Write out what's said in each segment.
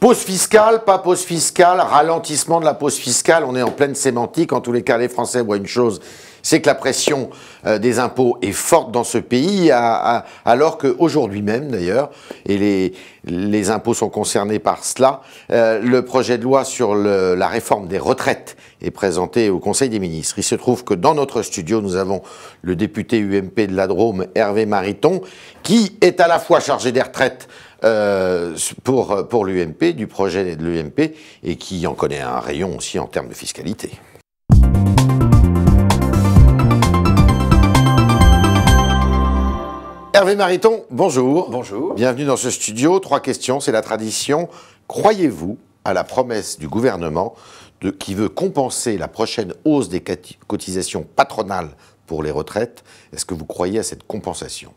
Pause fiscale, pas pause fiscale, ralentissement de la pause fiscale, on est en pleine sémantique. En tous les cas, les Français voient une chose c'est que la pression euh, des impôts est forte dans ce pays, alors qu'aujourd'hui même d'ailleurs, et les, impôts sont concernés par cela, euh, le projet de loi sur la réforme des retraites est présenté au Conseil des ministres. Il se trouve que dans notre studio, nous avons le député UMP de la Drôme, Hervé Mariton, qui est à la fois chargé des retraites euh, pour, pour l'UMP, du projet de l'UMP, et qui en connaît un rayon aussi en termes de fiscalité. Hervé Mariton, bonjour. Bonjour. Bienvenue dans ce studio. Trois questions, c'est la tradition. Croyez-vous à la promesse du gouvernement de, qui veut compenser la prochaine hausse des cotisations patronales pour les retraites Est-ce que vous croyez à cette compensation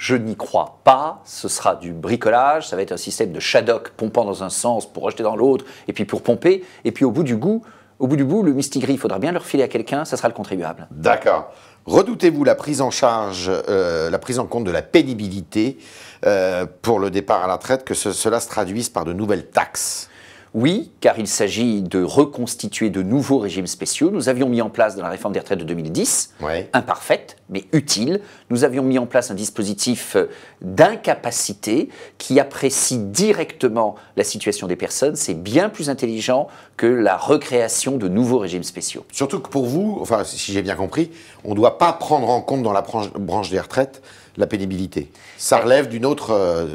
je n'y crois pas, ce sera du bricolage, ça va être un système de shaddock pompant dans un sens pour rejeter dans l'autre, et puis pour pomper, et puis au bout du goût, au bout du bout, le mistigris, il faudra bien le refiler à quelqu'un, ça sera le contribuable. D'accord. Redoutez-vous la prise en charge, euh, la prise en compte de la pénibilité euh, pour le départ à la traite, que cela se traduise par de nouvelles taxes oui, car il s'agit de reconstituer de nouveaux régimes spéciaux. Nous avions mis en place dans la réforme des retraites de 2010, imparfaite, mais utile, nous avions mis en place un dispositif euh, d'incapacité qui apprécie directement la situation des personnes. C'est bien plus intelligent que la recréation de nouveaux régimes spéciaux. Surtout que pour vous, enfin, si j'ai bien compris, on ne doit pas prendre en compte dans la branche des retraites la pénibilité. Ça euh, relève d'une autre... Euh,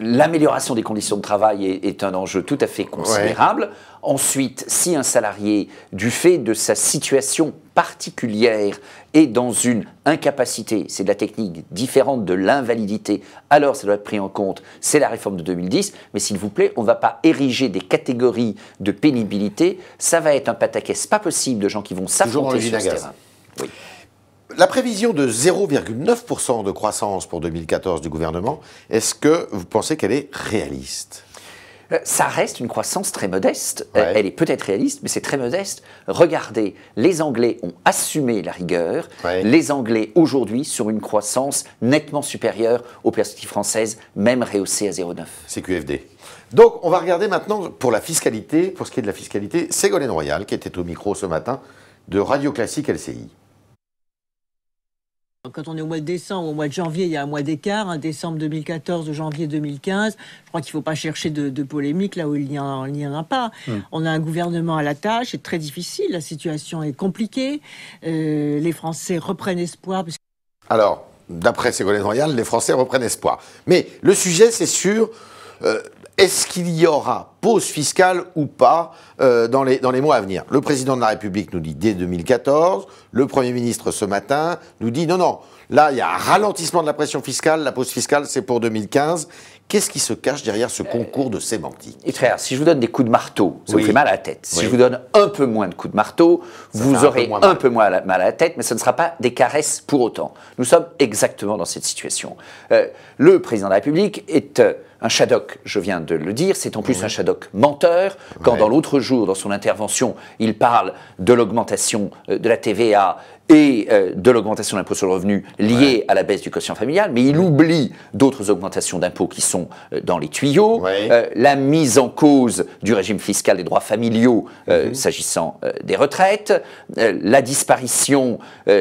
L'amélioration des conditions de travail est, un enjeu tout à fait considérable. Ensuite, si un salarié, du fait de sa situation particulière, est dans une incapacité, c'est de la technique différente de l'invalidité, alors ça doit être pris en compte, c'est la réforme de 2010, mais s'il vous plaît, on ne va pas ériger des catégories de pénibilité, ça va être un pataquès pas possible de gens qui vont s'affronter sur ce terrain. Oui la prévision de 0,9% de croissance pour 2014 du gouvernement, est-ce que vous pensez qu'elle est réaliste euh, ça reste une croissance très modeste. Euh, elle est peut-être réaliste, mais c'est très modeste. Regardez, les Anglais ont assumé la rigueur. Les Anglais, aujourd'hui, sur une croissance nettement supérieure aux perspectives françaises, même rehaussées à 0,9. QFD. Donc, on va regarder maintenant pour la fiscalité, pour ce qui est de la fiscalité, Ségolène Royal, qui était au micro ce matin de Radio Classique LCI. Quand on est au mois de décembre, au mois de janvier, il y a un mois d'écart, décembre 2014 janvier 2015. Je crois qu'il ne faut pas chercher de, de, polémique là où il n'y en, a pas. Hum. On a un gouvernement à la tâche, c'est très difficile, la situation est compliquée. Euh, les Français reprennent espoir. Alors, d'après Ségolène Royal, les Français reprennent espoir. Mais le sujet, c'est sûr euh, est-ce qu'il y aura pause fiscale ou pas euh, dans, les, dans les mois à venir Le président de la République nous dit dès 2014, le Premier ministre ce matin nous dit non, non, là il y a un ralentissement de la pression fiscale, la pause fiscale c'est pour 2015. Qu'est-ce qui se cache derrière ce concours de sémantique Et euh, frère, si je vous donne des coups de marteau, ça vous fait mal à la tête. Si je vous donne un peu moins de coups de marteau, vous aurez un peu, moins mal à la tête, mais ce ne sera pas des caresses pour autant. Nous sommes exactement dans cette situation. le président de la République est un Shadok, je viens de le dire, c'est en plus un Shadok menteur, quand dans l'autre jour, dans son intervention, il parle de l'augmentation euh, de la TVA et euh, de l'augmentation de l'impôt sur le revenu liée à la baisse du quotient familial, mais il oublie d'autres augmentations d'impôts qui sont euh, dans les tuyaux, euh, la mise en cause du régime fiscal des droits familiaux mhm. s'agissant des retraites, la disparition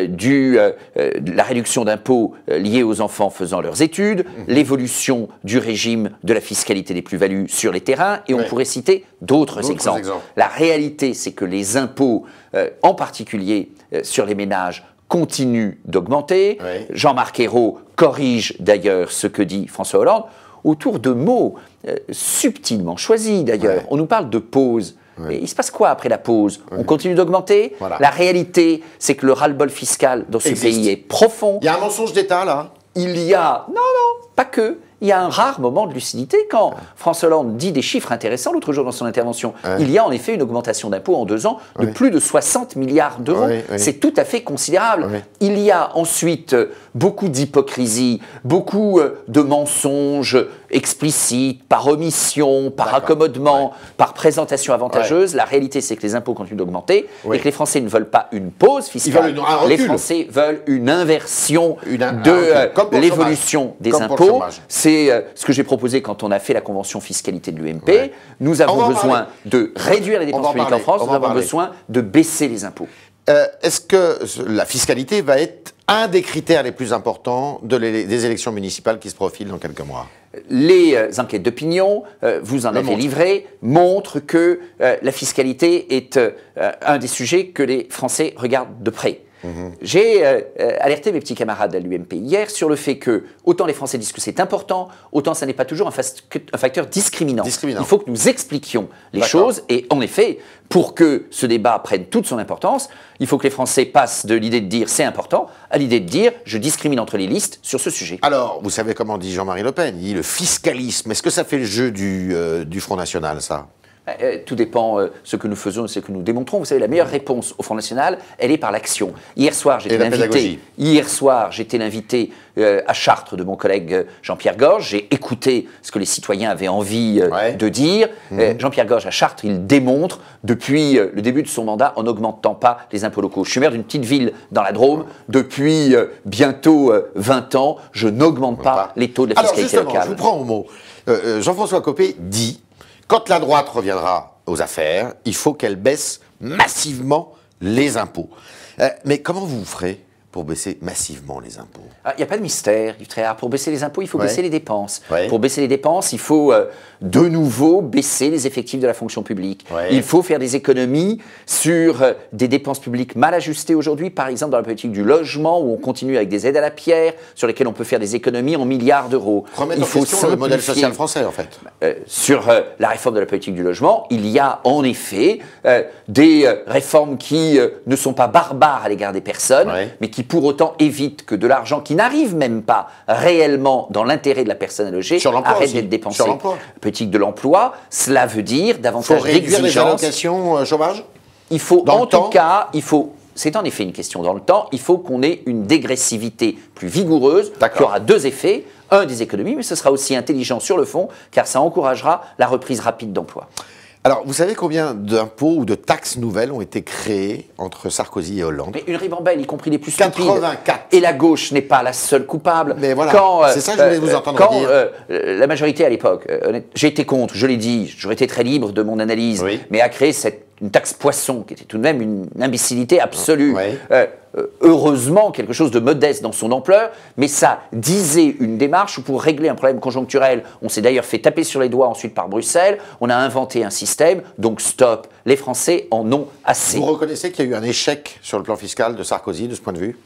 du, la réduction d'impôts liée aux enfants faisant leurs études, mhm. l'évolution du régime de la fiscalité des plus-values sur les terrains, et on pourrait citer d'autres exemples. La réalité, c'est que les impôts euh, en particulier euh, sur les ménages, continue d'augmenter. Jean-Marc Ayrault corrige d'ailleurs ce que dit François Hollande autour de mots euh, subtilement choisis d'ailleurs. On nous parle de pause. il se passe quoi après la pause On continue d'augmenter La réalité, c'est que le ras-le-bol fiscal dans ce pays est profond. Il y a un mensonge d'État là Il y a... Non, non, pas que il y a un rare moment de lucidité quand François Hollande dit des chiffres intéressants l'autre jour dans son intervention. Il y a en effet une augmentation d'impôts en deux ans de plus de 60 milliards d'euros. C'est tout à fait considérable. Il y a ensuite euh, beaucoup d'hypocrisie, beaucoup euh, de mensonges explicites, par omission, par accommodement, par présentation avantageuse. La réalité, c'est que les impôts continuent d'augmenter et que les Français ne veulent pas une pause fiscale. les Français veulent une inversion une, de euh, l'évolution des impôts. C'est c'est euh, ce que j'ai proposé quand on a fait la convention fiscalité de l'UMP. Nous avons besoin de réduire les dépenses publiques en France, nous avons besoin de baisser les impôts. Euh, est-ce que la fiscalité va être un des critères les plus importants des élections municipales qui se profilent dans quelques mois les euh, enquêtes d'opinion, vous en avez livré, montrent que la fiscalité est un des sujets que les Français regardent de près. Mhm. J'ai euh, euh, alerté mes petits camarades à l'UMP hier sur le fait que, autant les Français disent que c'est important, autant ça n'est pas toujours un, facteur discriminant. Il faut que nous expliquions les choses. Et en effet, pour que ce débat prenne toute son importance, il faut que les Français passent de l'idée de dire c'est important à l'idée de dire je discrimine entre les listes sur ce sujet. Alors, vous savez comment dit Jean-Marie Le Pen Il dit le fiscalisme. Est-ce que ça fait le jeu du, euh, du Front National, ça euh, euh, tout dépend de euh, ce que nous faisons et ce que nous démontrons. Vous savez, la meilleure réponse au Front National, elle est par l'action. Hier soir, j'étais l'invité. Hier soir, j'étais l'invité à Chartres de mon collègue Jean-Pierre Gorge. J'ai écouté ce que les citoyens avaient envie de dire. Mhm. Jean-Pierre Gorge à Chartres, il démontre depuis le début de son mandat en n'augmentant pas les impôts locaux. Je suis maire d'une petite ville dans la Drôme. Depuis bientôt 20 ans, je n'augmente pas, les taux de la fiscalité locale. Je vous prends au mot. Jean-François Copé dit quand la droite reviendra aux affaires, il faut qu'elle baisse massivement les impôts. Euh, mais comment vous vous ferez pour baisser massivement les impôts. Ah, il n'y a pas de mystère, très Tréhard. Pour baisser les impôts, il faut baisser les dépenses. Pour baisser les dépenses, il faut euh, de nouveau baisser les effectifs de la fonction publique. Il faut faire des économies sur euh, des dépenses publiques mal ajustées aujourd'hui, par exemple dans la politique du logement, où on continue avec des aides à la pierre, sur lesquelles on peut faire des économies en milliards d'euros. il faut question le modèle social français, en fait. Euh, sur la réforme de la politique du logement, il y a en effet des réformes qui ne sont pas barbares à l'égard des personnes, mais qui qui pour autant évite que de l'argent qui n'arrive même pas réellement dans l'intérêt de la personne allogée Sur arrête d'être dépensé. Sur Politique de l'emploi, cela veut dire davantage faut réduire les allocations euh, chômage Il faut, en tout cas, il faut c'est en effet une question dans le temps. Il faut qu'on ait une dégressivité plus vigoureuse qui aura deux effets. Un, des économies, mais ce sera aussi intelligent sur le fond, car ça encouragera la reprise rapide d'emploi. Alors, vous savez combien d'impôts ou de taxes nouvelles ont été créées entre Sarkozy et Hollande Mais une ribambelle, y compris les plus 84. Et la gauche n'est pas la seule coupable. Mais voilà, euh, c'est ça que je voulais vous euh, entendre dire. Euh, la majorité à l'époque, j'ai été contre, je l'ai dit, j'aurais été très libre de mon analyse, mais a créé cette une taxe poisson, qui était tout de même une imbécilité absolue. Euh, heureusement quelque chose de modeste dans son ampleur, mais ça disait une démarche pour régler un problème conjoncturel, on s'est d'ailleurs fait taper sur les doigts ensuite par Bruxelles, on a inventé un système, donc stop, les Français en ont assez. Vous reconnaissez qu'il y a eu un échec sur le plan fiscal de Sarkozy de ce point de vue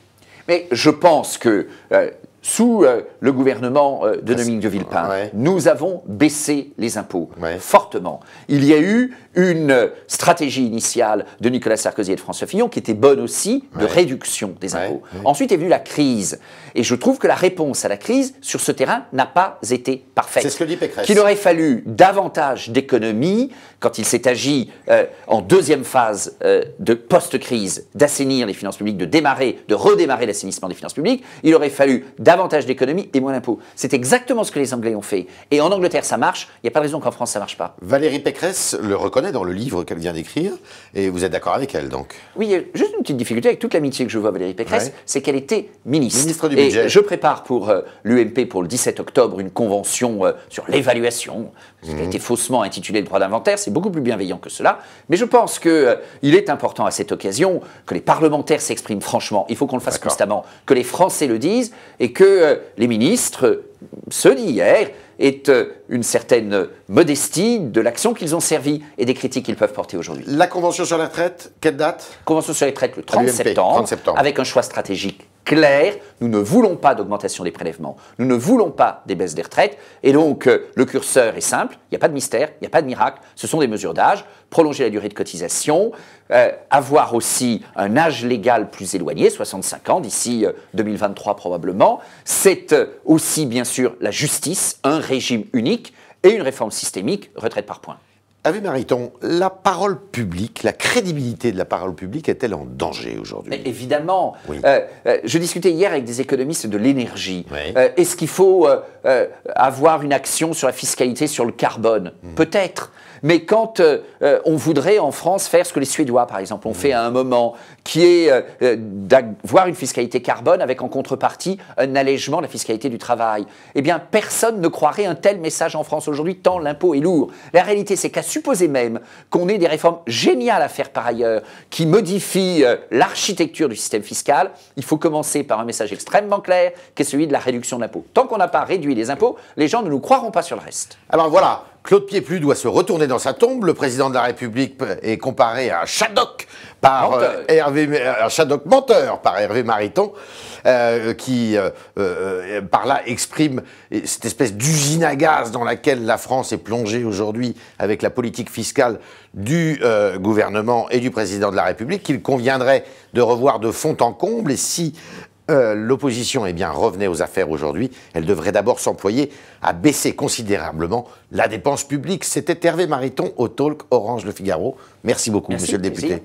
Mais je pense que... Euh, sous euh, le gouvernement euh, de Dominique de Villepin, nous avons baissé les impôts fortement. Il y a eu une stratégie initiale de Nicolas Sarkozy et de François Fillon qui était bonne aussi, de réduction des impôts. Ensuite est venue la crise. Et je trouve que la réponse à la crise sur ce terrain n'a pas été parfaite. C'est ce que dit Pécresse. Qu'il aurait fallu davantage d'économies quand il s'est agi euh, en deuxième phase de post-crise d'assainir les finances publiques, de démarrer, de redémarrer l'assainissement des finances publiques. Il aurait fallu davantage avantage d'économie et moins d'impôts. C'est exactement ce que les Anglais ont fait. Et en Angleterre, ça marche. Il n'y a pas de raison qu'en France, ça marche pas. Valérie Pécresse le reconnaît dans le livre qu'elle vient d'écrire. Et vous êtes d'accord avec elle, donc Oui, juste une petite difficulté avec toute l'amitié que je vois à Valérie Pécresse, c'est qu'elle était ministre. Ministre du Budget. je prépare pour euh, l'UMP, pour le 17 octobre, une convention euh, sur l'évaluation, qui a mmh. été faussement intitulée le droit d'inventaire. C'est beaucoup plus bienveillant que cela. Mais je pense qu'il euh, il est important à cette occasion que les parlementaires s'expriment franchement. Il faut qu'on le fasse constamment, que les Français le disent et que euh, les ministres, ceux d'hier, est euh, une certaine modestie de l'action qu'ils ont servie et des critiques qu'ils peuvent porter aujourd'hui. La Convention sur la retraite, quelle date Convention sur la retraite le 30 septembre, avec un choix stratégique clair, nous ne voulons pas d'augmentation des prélèvements, nous ne voulons pas des baisses des retraites, et donc euh, le curseur est simple, il n'y a pas de mystère, il n'y a pas de miracle, ce sont des mesures d'âge, prolonger la durée de cotisation, euh, avoir aussi un âge légal plus éloigné, 65 ans d'ici 2023 euh, probablement, c'est aussi bien sûr la justice, un régime unique et une réforme systémique, retraite par points. Avec Mariton, la parole publique, la crédibilité de la parole publique est-elle en danger aujourd'hui Évidemment. Euh, euh, je discutais hier avec des économistes de l'énergie. Euh, est-ce qu'il faut avoir une action sur la fiscalité sur le carbone mhm. Peut-être. Mais quand euh, euh, on voudrait en France faire ce que les Suédois, par exemple, ont fait à un moment, qui est euh, d'avoir une fiscalité carbone avec en contrepartie un allègement de la fiscalité du travail, eh bien personne ne croirait un tel message en France aujourd'hui, tant l'impôt est lourd. La réalité, c'est qu'à supposer même qu'on ait des réformes géniales à faire par ailleurs, qui modifient l'architecture du système fiscal, il faut commencer par un message extrêmement clair, qui est celui de la réduction d'impôts. Tant qu'on n'a pas réduit les impôts, les gens ne nous croiront pas sur le reste. Alors voilà, Claude Piéplu doit se retourner dans sa tombe. Le président de la République est comparé à un par euh, menteur. Hervé, euh, menteur par Hervé Mariton, euh, qui par là exprime cette espèce d'usine à gaz dans laquelle la France est plongée aujourd'hui avec la politique fiscale du gouvernement et du président de la République, qu'il conviendrait de revoir de fond en comble. Et si euh, l'opposition eh bien, revenait aux affaires aujourd'hui, elle devrait d'abord s'employer à baisser considérablement la dépense publique. C'était Hervé Mariton au Talk Orange Le Figaro. Merci beaucoup, monsieur le député.